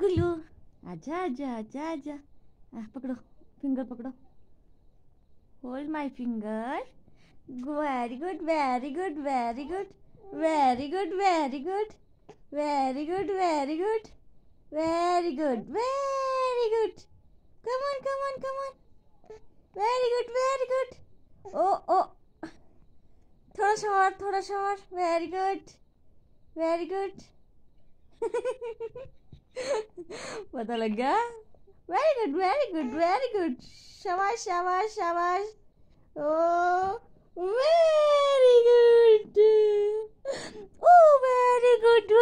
गुल्लू आजा आजा आजा आजा पकड़ो फिंगर पकड़ो hold my finger very good very good very good very good very good very good very good very good very good come on come on come on very good very good oh oh थोड़ा सा और थोड़ा सा और very good very good पता लग गया very good very good very good शाबाश शाबाश शाबाश oh very good oh very good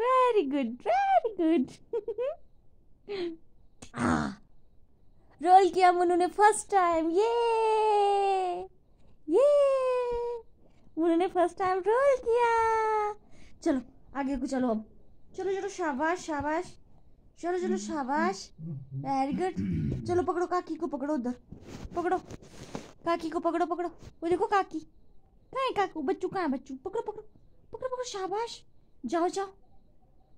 very good very good roll किया उन्होंने फर्स्ट टाइम ये ये उन्होंने फर्स्ट टाइम रोल किया चलो आगे को चलो अब चलो चलो शाबाश शाबाश चलो चलो शाबाश वेरी गुड चलो पकड़ो काकी को पकड़ो उधर पकड़ो काकी को पकड़ो पकड़ो वो देखो काकी कहाँ है काकू बच्चू कहाँ है बच्चू पकड़ो पकड़ो पकड़ो पकड़ो शाबाश जाओ जाओ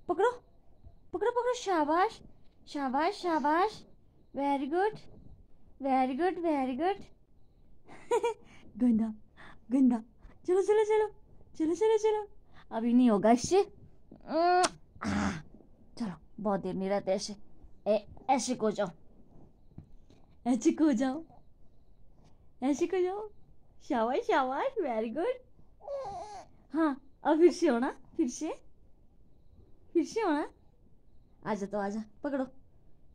पकड़ो पकड़ो पकड़ो शाबाश शाबाश शाबाश very good very good very good गंदा गंदा चलो चलो चलो चलो चलो चलो अभी नहीं होगा इससे चलो बहुत देर नहीं रहते ऐसे ऐसे को जाओ ऐसे को जाओ ऐसे को जाओ शाबाश शाबाश वेरी गुड हाँ अब फिर से होना फिर से फिर से होना आजा तो आजा पकड़ो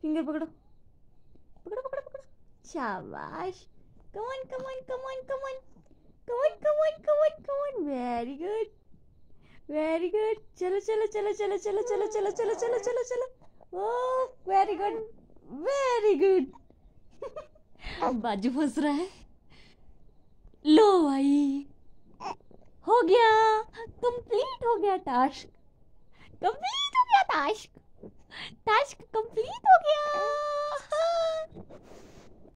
फिंगर पकड़ो पकड़ो पकड़ो पकड़ो शाबाश कमन कमन कमन कमन कमन कमन चलो चलो चलो चलो चलो चलो चलो चलो चलो चलो चलो oh very good very good बाजू फंस रहा है लो भाई हो गया कंप्लीट हो गया टास्क कंप्लीट हो गया टास्क टास्क